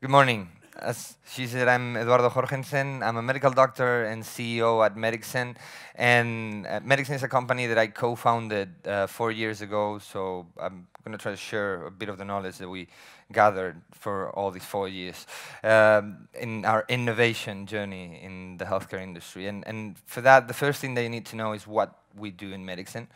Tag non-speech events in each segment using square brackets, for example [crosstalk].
Good morning. As she said, I'm Eduardo Jorgensen. I'm a medical doctor and CEO at Medixen. And uh, Medixen is a company that I co-founded uh, four years ago. So I'm going to try to share a bit of the knowledge that we gathered for all these four years um, in our innovation journey in the healthcare industry. And, and for that, the first thing that you need to know is what we do in Medixen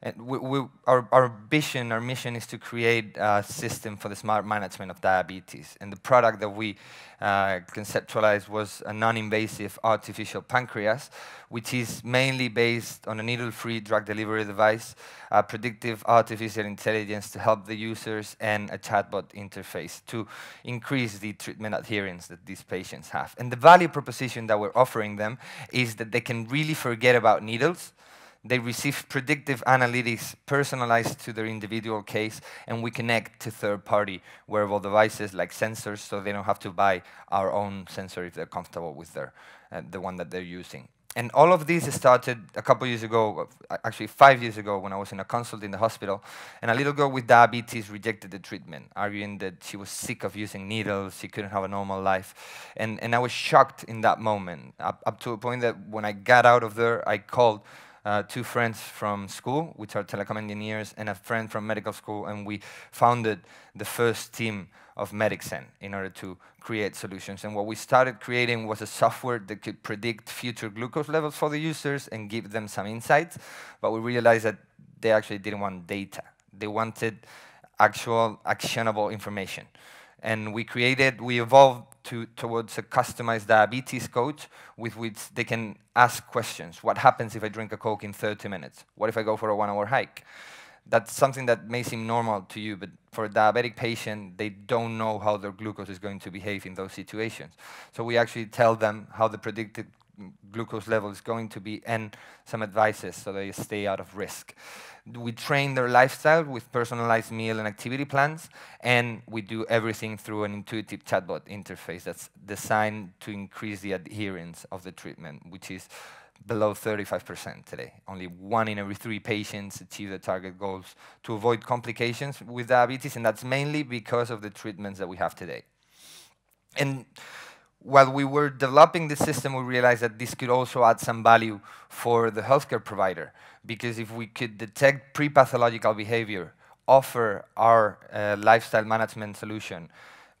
and we, we, our, our vision, our mission is to create a system for the smart management of diabetes. And the product that we uh, conceptualized was a non-invasive artificial pancreas, which is mainly based on a needle-free drug delivery device, a predictive artificial intelligence to help the users, and a chatbot interface to increase the treatment adherence that these patients have. And the value proposition that we're offering them is that they can really forget about needles, they receive predictive analytics personalized to their individual case, and we connect to third-party wearable devices like sensors, so they don't have to buy our own sensor if they're comfortable with their, uh, the one that they're using. And all of this started a couple years ago, uh, actually five years ago, when I was in a consult in the hospital. And a little girl with diabetes rejected the treatment, arguing that she was sick of using needles, she couldn't have a normal life. And, and I was shocked in that moment, up, up to a point that when I got out of there, I called uh, two friends from school, which are telecom engineers, and a friend from medical school, and we founded the first team of MedicSen in order to create solutions. And what we started creating was a software that could predict future glucose levels for the users and give them some insights, but we realized that they actually didn't want data. They wanted actual actionable information and we created, we evolved to, towards a customized diabetes coach with which they can ask questions. What happens if I drink a Coke in 30 minutes? What if I go for a one-hour hike? That's something that may seem normal to you, but for a diabetic patient, they don't know how their glucose is going to behave in those situations. So we actually tell them how the predicted glucose level is going to be and some advices so they stay out of risk. We train their lifestyle with personalized meal and activity plans, and we do everything through an intuitive chatbot interface that's designed to increase the adherence of the treatment, which is below 35% today. Only one in every three patients achieve the target goals to avoid complications with diabetes, and that's mainly because of the treatments that we have today. And while we were developing the system, we realized that this could also add some value for the healthcare provider. Because if we could detect pre-pathological behavior, offer our uh, lifestyle management solution,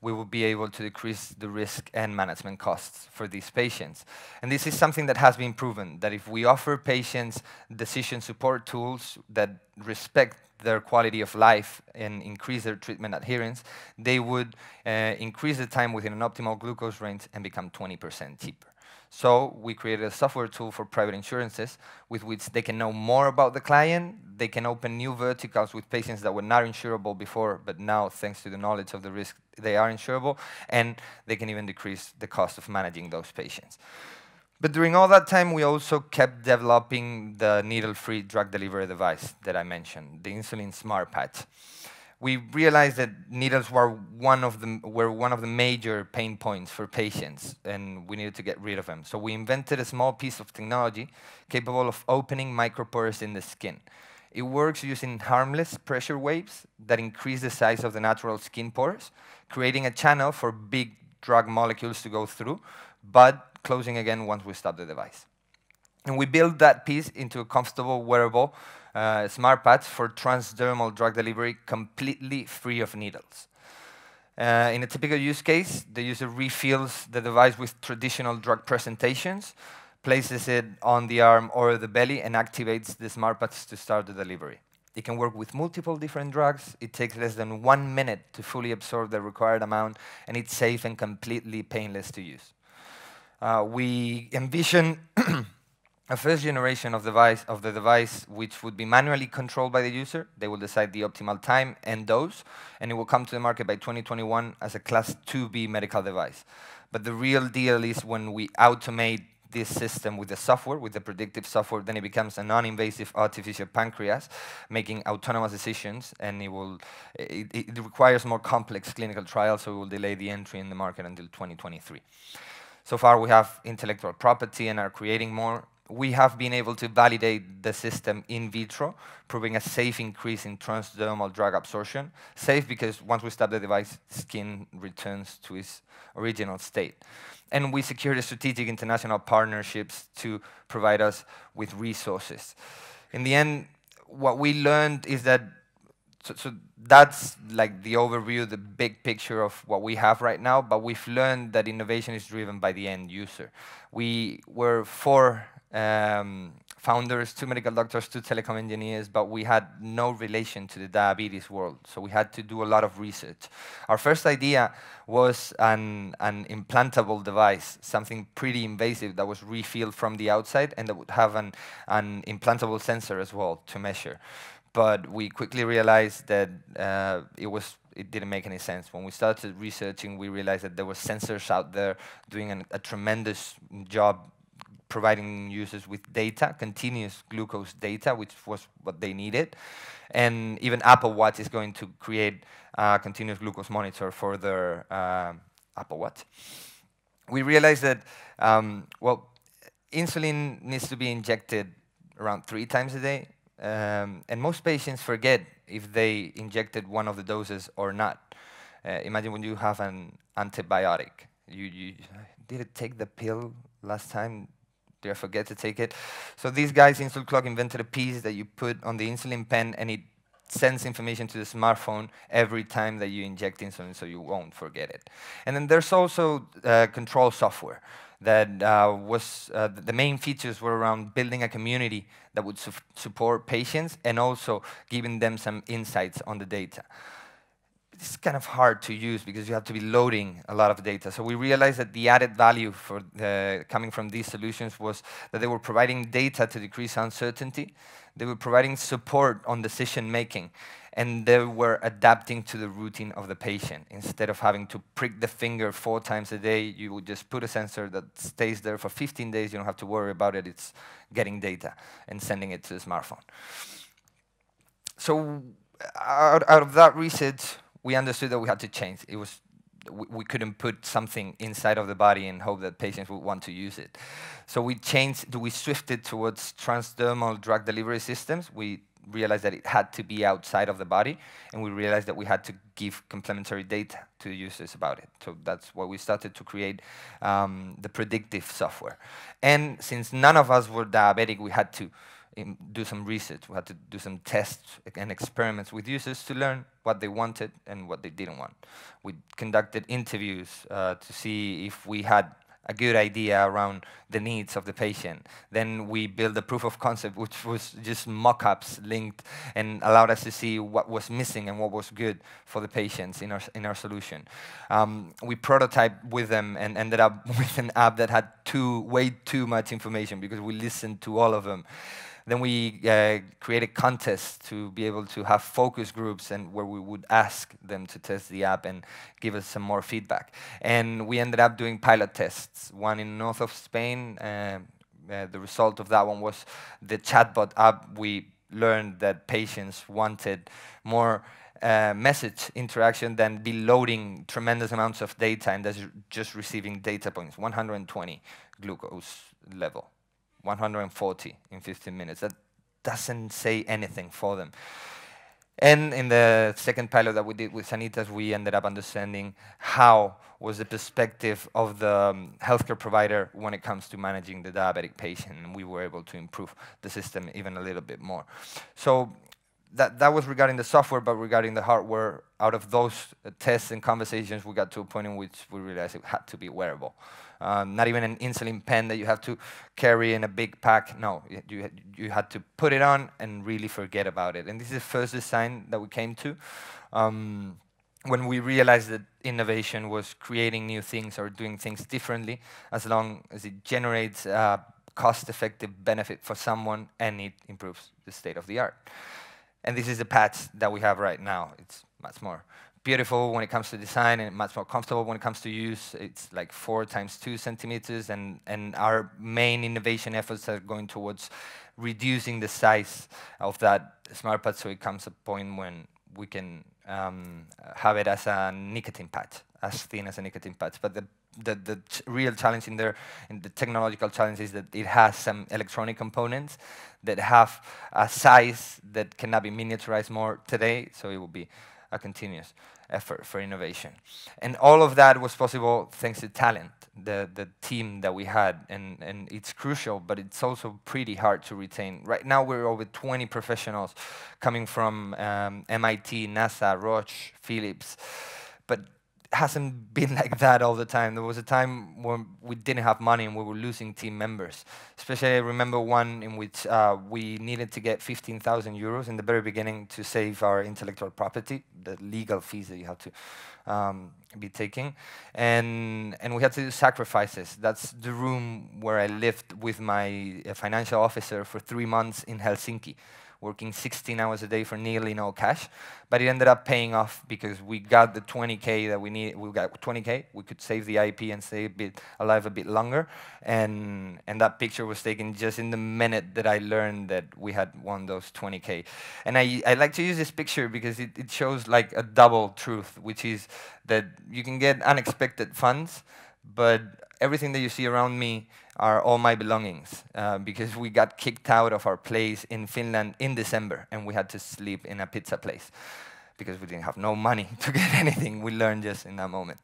we would be able to decrease the risk and management costs for these patients. And this is something that has been proven, that if we offer patients decision support tools that respect their quality of life and increase their treatment adherence, they would uh, increase the time within an optimal glucose range and become 20% cheaper. So we created a software tool for private insurances with which they can know more about the client. They can open new verticals with patients that were not insurable before, but now, thanks to the knowledge of the risk, they are insurable. And they can even decrease the cost of managing those patients. But during all that time, we also kept developing the needle-free drug delivery device that I mentioned, the insulin smart patch. We realized that needles were one of the were one of the major pain points for patients, and we needed to get rid of them. So we invented a small piece of technology capable of opening micropores in the skin. It works using harmless pressure waves that increase the size of the natural skin pores, creating a channel for big drug molecules to go through, but closing again once we stop the device. And we build that piece into a comfortable, wearable uh, smart patch for transdermal drug delivery completely free of needles. Uh, in a typical use case, the user refills the device with traditional drug presentations, places it on the arm or the belly, and activates the smart patch to start the delivery. It can work with multiple different drugs. It takes less than one minute to fully absorb the required amount, and it's safe and completely painless to use. Uh, we envision [clears throat] a first generation of, device, of the device which would be manually controlled by the user. They will decide the optimal time and dose, and it will come to the market by 2021 as a class 2B medical device. But the real deal is when we automate this system with the software, with the predictive software, then it becomes a non-invasive artificial pancreas, making autonomous decisions, and it will it, it requires more complex clinical trials, so it will delay the entry in the market until 2023. So far, we have intellectual property and are creating more. We have been able to validate the system in vitro, proving a safe increase in transdermal drug absorption. Safe because once we stop the device, skin returns to its original state. And we secured strategic international partnerships to provide us with resources. In the end, what we learned is that so, so that's like the overview, the big picture of what we have right now, but we've learned that innovation is driven by the end user. We were four um, founders, two medical doctors, two telecom engineers, but we had no relation to the diabetes world, so we had to do a lot of research. Our first idea was an, an implantable device, something pretty invasive that was refilled from the outside and that would have an, an implantable sensor as well to measure but we quickly realized that uh, it was it didn't make any sense. When we started researching, we realized that there were sensors out there doing an, a tremendous job providing users with data, continuous glucose data, which was what they needed. And even Apple Watch is going to create a continuous glucose monitor for their uh, Apple Watch. We realized that, um, well, insulin needs to be injected around three times a day, um, and most patients forget if they injected one of the doses or not. Uh, imagine when you have an antibiotic. You, you did it take the pill last time? Did I forget to take it? So these guys, Insulin Clock, invented a piece that you put on the insulin pen, and it sends information to the smartphone every time that you inject insulin, so you won't forget it. And then there's also uh, control software that uh, was uh, the main features were around building a community that would su support patients and also giving them some insights on the data. It's kind of hard to use because you have to be loading a lot of data. So we realized that the added value for the, coming from these solutions was that they were providing data to decrease uncertainty. They were providing support on decision making and they were adapting to the routine of the patient. Instead of having to prick the finger four times a day, you would just put a sensor that stays there for 15 days. You don't have to worry about it. It's getting data and sending it to the smartphone. So out, out of that research, we understood that we had to change. It was we, we couldn't put something inside of the body and hope that patients would want to use it. So we changed, we shifted towards transdermal drug delivery systems. We realized that it had to be outside of the body, and we realized that we had to give complementary data to users about it. So that's why we started to create um, the predictive software. And since none of us were diabetic, we had to um, do some research. We had to do some tests and experiments with users to learn what they wanted and what they didn't want. We conducted interviews uh, to see if we had a good idea around the needs of the patient. Then we built a proof of concept, which was just mock-ups linked and allowed us to see what was missing and what was good for the patients in our, in our solution. Um, we prototyped with them and ended up [laughs] with an app that had too, way too much information because we listened to all of them. Then we uh, created contests to be able to have focus groups and where we would ask them to test the app and give us some more feedback. And we ended up doing pilot tests, one in north of Spain. Uh, uh, the result of that one was the chatbot app. We learned that patients wanted more uh, message interaction than be loading tremendous amounts of data and just receiving data points, 120 glucose level. 140 in 15 minutes. That doesn't say anything for them. And in the second pilot that we did with Sanitas, we ended up understanding how was the perspective of the um, healthcare provider when it comes to managing the diabetic patient, and we were able to improve the system even a little bit more. So that, that was regarding the software, but regarding the hardware, out of those uh, tests and conversations, we got to a point in which we realized it had to be wearable um, not even an insulin pen that you have to carry in a big pack. No, you, you had to put it on and really forget about it. And this is the first design that we came to. Um, when we realized that innovation was creating new things or doing things differently, as long as it generates cost-effective benefit for someone and it improves the state of the art. And this is the patch that we have right now. It's much more beautiful when it comes to design and much more comfortable when it comes to use. It's like four times two centimeters, and, and our main innovation efforts are going towards reducing the size of that smart pad so it comes a point when we can um, have it as a nicotine patch, as thin as a nicotine patch. But the the, the ch real challenge in there, in the technological challenge, is that it has some electronic components that have a size that cannot be miniaturized more today. So it will be a continuous effort for innovation. And all of that was possible thanks to talent, the, the team that we had. And, and it's crucial, but it's also pretty hard to retain. Right now, we're over 20 professionals coming from um, MIT, NASA, Roche, Philips. But hasn't been [laughs] like that all the time. There was a time when we didn't have money and we were losing team members. Especially, I remember one in which uh, we needed to get 15,000 euros in the very beginning to save our intellectual property, the legal fees that you have to um, be taking, and and we had to do sacrifices. That's the room where I lived with my uh, financial officer for three months in Helsinki working 16 hours a day for nearly no cash. But it ended up paying off because we got the 20K that we needed. We got 20K. We could save the IP and stay a bit alive a bit longer. And, and that picture was taken just in the minute that I learned that we had won those 20K. And I, I like to use this picture because it, it shows like a double truth, which is that you can get unexpected funds, but everything that you see around me are all my belongings uh, because we got kicked out of our place in Finland in December and we had to sleep in a pizza place because we didn't have no money [laughs] to get anything. We learned just in that moment.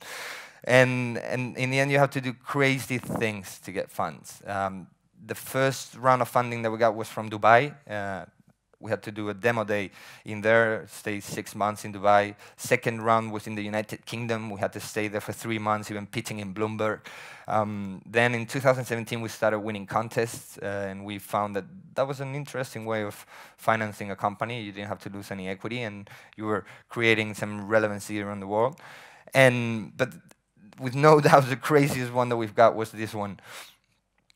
And, and in the end, you have to do crazy things to get funds. Um, the first round of funding that we got was from Dubai. Uh, we had to do a demo day in there, stay six months in Dubai. Second round was in the United Kingdom. We had to stay there for three months, even pitching in Bloomberg. Um, then in 2017, we started winning contests, uh, and we found that that was an interesting way of financing a company. You didn't have to lose any equity, and you were creating some relevancy around the world. And but with no [laughs] doubt, the craziest one that we've got was this one.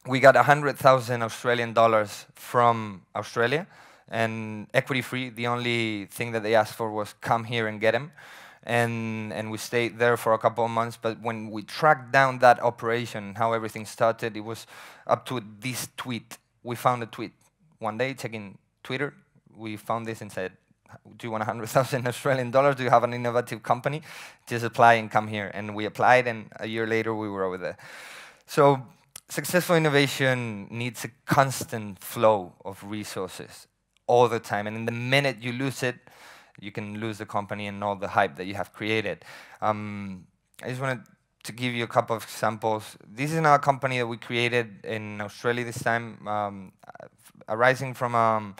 We got 100,000 Australian dollars from Australia and equity free. The only thing that they asked for was come here and get him. And, and we stayed there for a couple of months. But when we tracked down that operation, how everything started, it was up to this tweet. We found a tweet. One day, checking Twitter, we found this and said, do you want 100,000 [laughs] Australian dollars? Do you have an innovative company? Just apply and come here. And we applied, and a year later, we were over there. So successful innovation needs a constant flow of resources all the time. And in the minute you lose it, you can lose the company and all the hype that you have created. Um, I just wanted to give you a couple of examples. This is another company that we created in Australia this time, um, arising from um,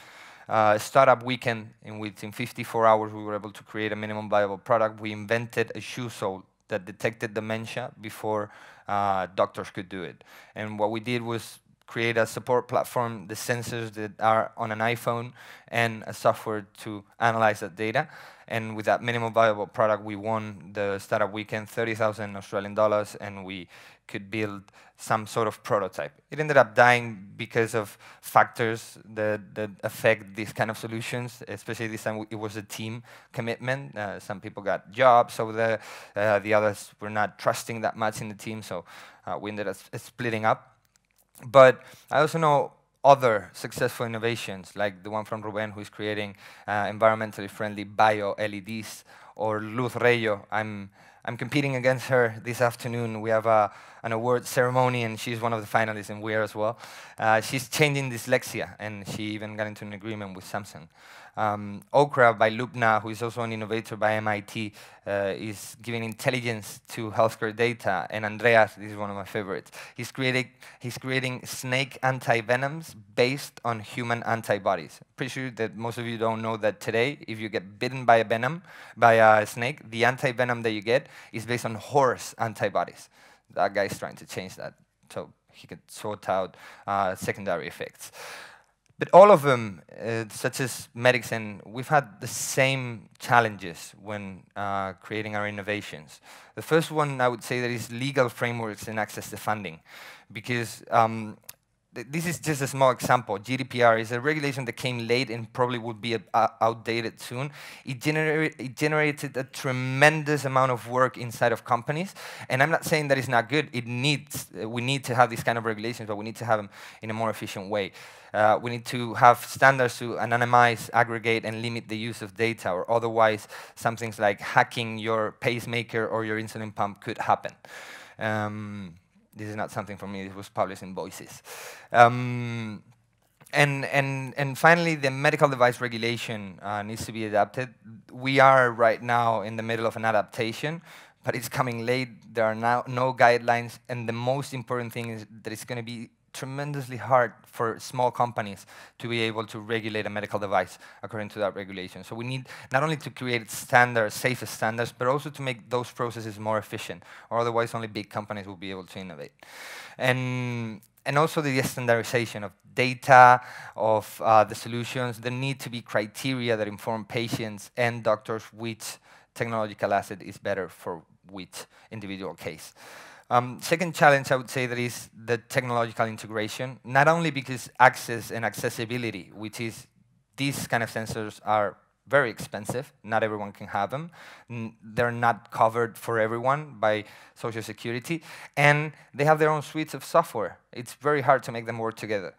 a startup weekend in which in 54 hours we were able to create a minimum viable product. We invented a shoe sole that detected dementia before uh, doctors could do it. And what we did was create a support platform, the sensors that are on an iPhone, and a software to analyze that data. And with that minimal viable product, we won the Startup Weekend, 30,000 Australian dollars, and we could build some sort of prototype. It ended up dying because of factors that, that affect these kind of solutions, especially this time it was a team commitment. Uh, some people got jobs over there, uh, the others were not trusting that much in the team, so uh, we ended up splitting up. But I also know other successful innovations, like the one from Ruben, who's creating uh, environmentally friendly bio-LEDs, or Luz Reyo. I'm, I'm competing against her this afternoon. We have a, an award ceremony, and she's one of the finalists, and we are as well. Uh, she's changing dyslexia, and she even got into an agreement with Samsung. Um, Okra by Lubna, who is also an innovator by MIT, uh, is giving intelligence to healthcare data. And Andreas, this is one of my favorites, he's, creating, he's creating snake antivenoms based on human antibodies. Pretty sure that most of you don't know that today, if you get bitten by a venom, by a snake, the antivenom that you get is based on horse antibodies. That guy's trying to change that. So he can sort out uh, secondary effects. But all of them, uh, such as Medicine, we've had the same challenges when uh, creating our innovations. The first one, I would say, that is legal frameworks and access to funding, because um, this is just a small example. GDPR is a regulation that came late and probably would be uh, outdated soon. It, genera it, generated a tremendous amount of work inside of companies, and I'm not saying that it's not good. It needs uh, we need to have these kind of regulations, but we need to have them in a more efficient way. Uh, we need to have standards to anonymize, aggregate, and limit the use of data, or otherwise, some things like hacking your pacemaker or your insulin pump could happen. Um, this is not something for me. This was published in Voices. Um, and, and, and finally, the medical device regulation uh, needs to be adapted. We are right now in the middle of an adaptation, but it's coming late. There are now no guidelines. And the most important thing is that it's going to be tremendously hard for small companies to be able to regulate a medical device according to that regulation. So we need not only to create standards, safe standards, but also to make those processes more efficient, or otherwise only big companies will be able to innovate. And and also the standardization of data, of uh, the solutions. There need to be criteria that inform patients and doctors which technological asset is better for which individual case. Um, second challenge I would say that is the technological integration, not only because access and accessibility, which is these kind of sensors are very expensive. Not everyone can have them. N they're not covered for everyone by Social Security. And they have their own suites of software. It's very hard to make them work together,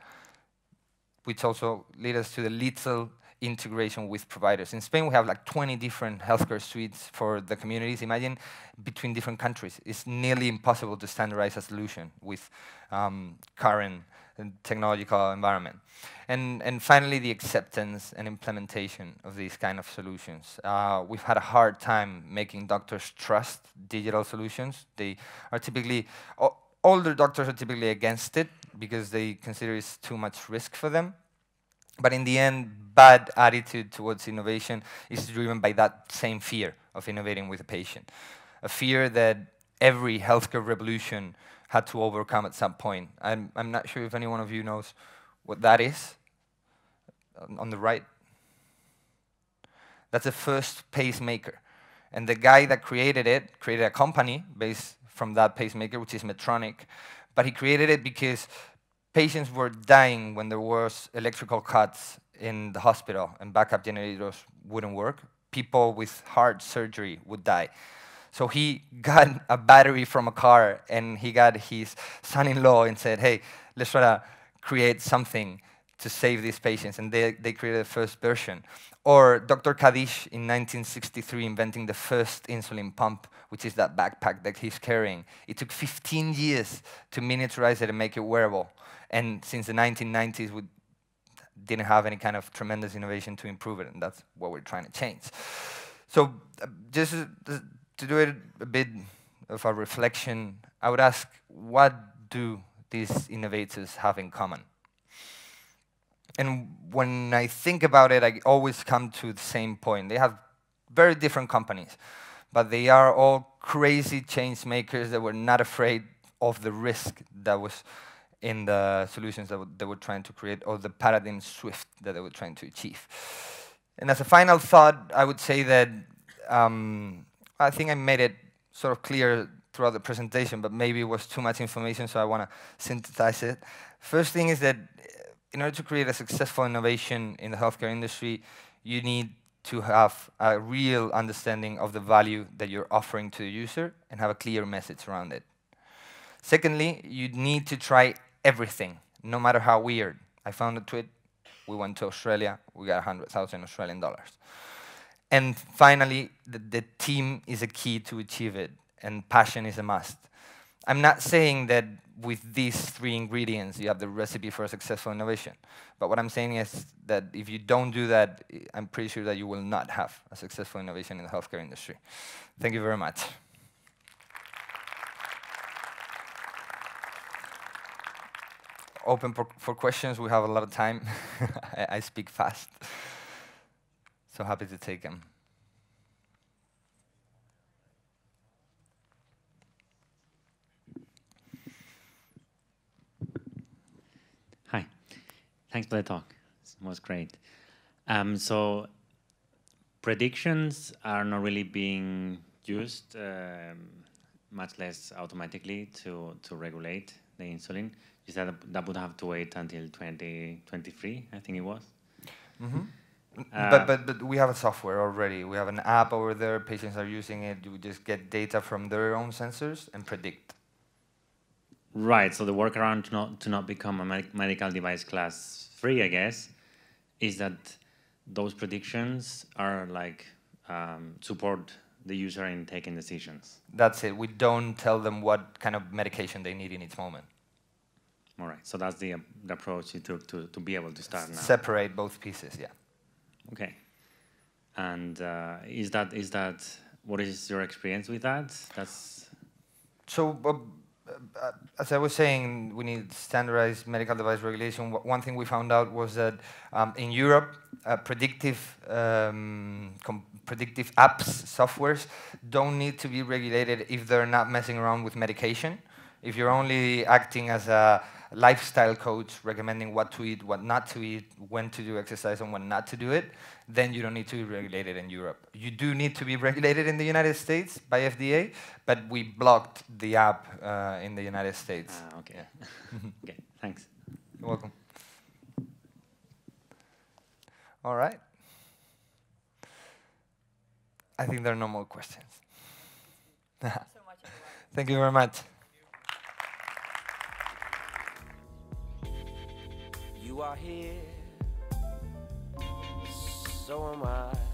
which also leads us to the little integration with providers. In Spain, we have like 20 different healthcare suites for the communities. Imagine between different countries. It's nearly impossible to standardize a solution with um, current technological environment. And, and finally, the acceptance and implementation of these kind of solutions. Uh, we've had a hard time making doctors trust digital solutions. They are typically, older doctors are typically against it because they consider it's too much risk for them. But in the end, bad attitude towards innovation is driven by that same fear of innovating with a patient, a fear that every healthcare revolution had to overcome at some point. I'm, I'm not sure if any one of you knows what that is. On the right, that's the first pacemaker. And the guy that created it created a company based from that pacemaker, which is Medtronic. But he created it because Patients were dying when there was electrical cuts in the hospital and backup generators wouldn't work. People with heart surgery would die. So he [laughs] got a battery from a car and he got his son-in-law and said, hey, let's try to create something to save these patients. And they, they created the first version. Or Dr. Kadish in 1963 inventing the first insulin pump, which is that backpack that he's carrying. It took 15 years to miniaturize it and make it wearable. And since the 1990s, we didn't have any kind of tremendous innovation to improve it, and that's what we're trying to change. So uh, just uh, to do it a bit of a reflection, I would ask, what do these innovators have in common? And when I think about it, I always come to the same point. They have very different companies, but they are all crazy change makers that were not afraid of the risk that was in the solutions that they were trying to create or the paradigm shift that they were trying to achieve. And as a final thought, I would say that um, I think I made it sort of clear throughout the presentation, but maybe it was too much information, so I want to synthesize it. First thing is that eh, in order to create a successful innovation in the healthcare industry, you need to have a real understanding of the value that you're offering to the user and have a clear message around it. Secondly, you need to try everything, no matter how weird. I found a tweet, we went to Australia, we got 100,000 Australian dollars. And finally, the, the team is a key to achieve it, and passion is a must. I'm not saying that with these three ingredients you have the recipe for a successful innovation. But what I'm saying is that if you don't do that, I'm pretty sure that you will not have a successful innovation in the healthcare industry. Thank you very much. open for, for questions. We have a lot of time. [laughs] I, I speak fast. So happy to take them. Hi. Thanks for the talk. It was great. Um, so predictions are not really being used, um, much less automatically, to, to regulate the insulin she said that would have to wait until 2023, I think it was. Mm -hmm. uh, but, but, but we have a software already. We have an app over there. Patients are using it. We just get data from their own sensors and predict. Right. So the workaround to not, to not become a med medical device class three, I guess, is that those predictions are like um, support the user in taking decisions. That's it. We don't tell them what kind of medication they need in each moment. All right. So that's the, um, the approach you took to, to be able to start S now. Separate both pieces, yeah. Okay. And uh, is that is that what is your experience with that? That's so. Uh, uh as I was saying, we need standardized medical device regulation. One thing we found out was that um, in Europe, uh, predictive um, predictive apps, softwares, don't need to be regulated if they're not messing around with medication. If you're only acting as a lifestyle coach recommending what to eat, what not to eat, when to do exercise and when not to do it, then you don't need to be regulated in Europe. You do need to be regulated in the United States by FDA, but we blocked the app uh, in the United States. Uh, okay. Yeah. [laughs] okay, thanks. You're welcome. All right. I think there are no more questions. [laughs] Thank you very much. you are here, so am I.